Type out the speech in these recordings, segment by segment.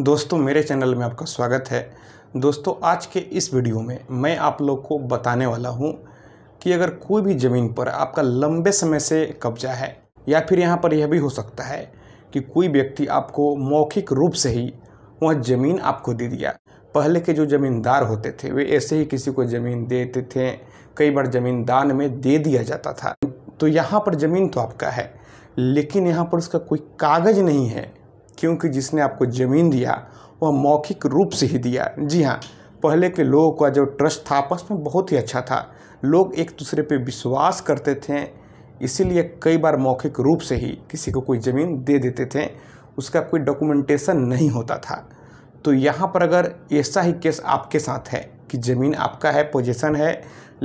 दोस्तों मेरे चैनल में आपका स्वागत है दोस्तों आज के इस वीडियो में मैं आप लोग को बताने वाला हूँ कि अगर कोई भी ज़मीन पर आपका लंबे समय से कब्जा है या फिर यहाँ पर यह भी हो सकता है कि कोई व्यक्ति आपको मौखिक रूप से ही वह ज़मीन आपको दे दिया पहले के जो ज़मींदार होते थे वे ऐसे ही किसी को ज़मीन देते थे कई बार ज़मीन दान में दे दिया जाता था तो यहाँ पर ज़मीन तो आपका है लेकिन यहाँ पर उसका कोई कागज़ नहीं है क्योंकि जिसने आपको ज़मीन दिया वह मौखिक रूप से ही दिया जी हाँ पहले के लोगों का जो ट्रस्ट था आपस में बहुत ही अच्छा था लोग एक दूसरे पर विश्वास करते थे इसीलिए कई बार मौखिक रूप से ही किसी को कोई ज़मीन दे देते थे उसका कोई डॉक्यूमेंटेशन नहीं होता था तो यहाँ पर अगर ऐसा ही केस आपके साथ है कि ज़मीन आपका है पोजीशन है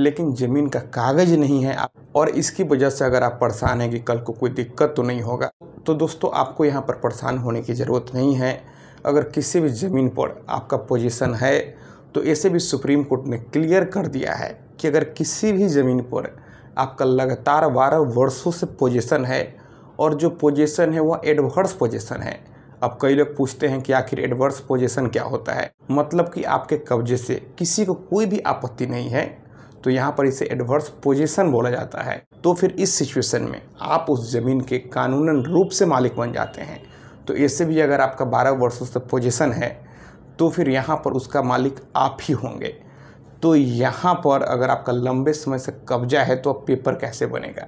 लेकिन ज़मीन का कागज़ नहीं है और इसकी वजह से अगर आप परेशान हैं कि कल को कोई दिक्कत तो नहीं होगा तो दोस्तों आपको यहाँ पर परेशान होने की ज़रूरत नहीं है अगर किसी भी ज़मीन पर आपका पोजीशन है तो ऐसे भी सुप्रीम कोर्ट ने क्लियर कर दिया है कि अगर किसी भी ज़मीन पर आपका लगातार बारह वर्षों से पोजीशन है और जो पोजीशन है वह एडवर्स पोजीशन है अब कई लोग पूछते हैं कि आखिर एडवर्स पोजीशन क्या होता है मतलब कि आपके कब्जे से किसी को कोई भी आपत्ति नहीं है तो यहाँ पर इसे एडवर्स पोजीशन बोला जाता है तो फिर इस सिचुएशन में आप उस ज़मीन के कानूनन रूप से मालिक बन जाते हैं तो इससे भी अगर आपका बारह वर्षों से पोजिशन है तो फिर यहाँ पर उसका मालिक आप ही होंगे तो यहाँ पर अगर आपका लंबे समय से कब्जा है तो अब पेपर कैसे बनेगा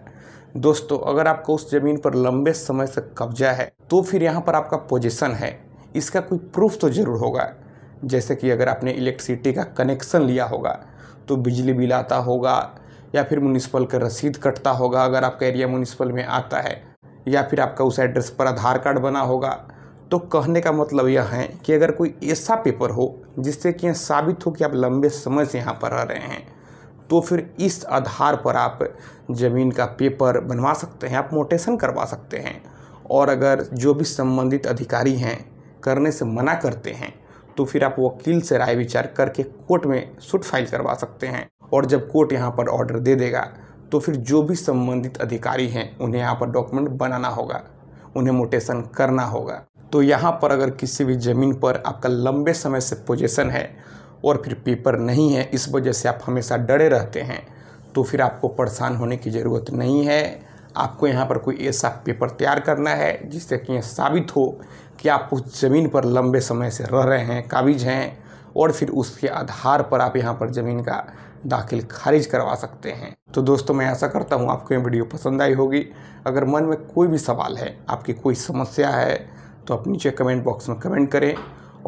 दोस्तों अगर आपको उस ज़मीन पर लंबे समय से कब्जा है तो फिर यहाँ पर आपका पोजीशन है इसका कोई प्रूफ तो ज़रूर होगा जैसे कि अगर आपने इलेक्ट्रिसिटी का कनेक्शन लिया होगा तो बिजली बिल आता होगा या फिर म्यूनसिपल का रसीद कटता होगा अगर आपका एरिया म्यूनसिपल में आता है या फिर आपका उस एड्रेस पर आधार कार्ड बना होगा तो कहने का मतलब यह है कि अगर कोई ऐसा पेपर हो जिससे कि यह साबित हो कि आप लंबे समय से यहाँ पर रह रहे हैं तो फिर इस आधार पर आप ज़मीन का पेपर बनवा सकते हैं आप मोटेशन करवा सकते हैं और अगर जो भी संबंधित अधिकारी हैं करने से मना करते हैं तो फिर आप वकील से राय विचार करके कोर्ट में सूट फाइल करवा सकते हैं और जब कोर्ट यहाँ पर ऑर्डर दे देगा तो फिर जो भी संबंधित अधिकारी हैं उन्हें यहाँ पर डॉक्यूमेंट बनाना होगा उन्हें मोटेशन करना होगा तो यहाँ पर अगर किसी भी ज़मीन पर आपका लंबे समय से पोजेशन है और फिर पेपर नहीं है इस वजह से आप हमेशा डरे रहते हैं तो फिर आपको परेशान होने की ज़रूरत नहीं है आपको यहाँ पर कोई ऐसा पेपर तैयार करना है जिससे कि यह साबित हो कि आप उस ज़मीन पर लंबे समय से रह रहे हैं काबिज हैं और फिर उसके आधार पर आप यहाँ पर ज़मीन का दाखिल खारिज करवा सकते हैं तो दोस्तों मैं ऐसा करता हूँ आपको ये वीडियो पसंद आई होगी अगर मन में कोई भी सवाल है आपकी कोई समस्या है तो आप नीचे कमेंट बॉक्स में कमेंट करें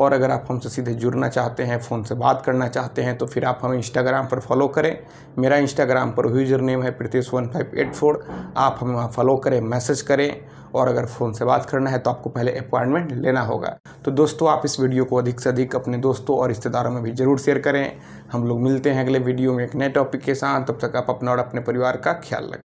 और अगर आप हमसे सीधे जुड़ना चाहते हैं फ़ोन से बात करना चाहते हैं तो फिर आप हमें इंस्टाग्राम पर फॉलो करें मेरा इंस्टाग्राम पर यूजर नेम है Pritish one five eight four आप हमें वहाँ फॉलो करें मैसेज करें और अगर फ़ोन से बात करना है तो आपको पहले अपॉइंटमेंट लेना होगा तो दोस्तों आप इस वीडियो को अधिक से अधिक अपने दोस्तों और रिश्तेदारों में भी ज़रूर शेयर करें हम लोग मिलते हैं अगले वीडियो में एक नए टॉपिक के साथ तब तक आप अपना और अपने परिवार का ख्याल रखें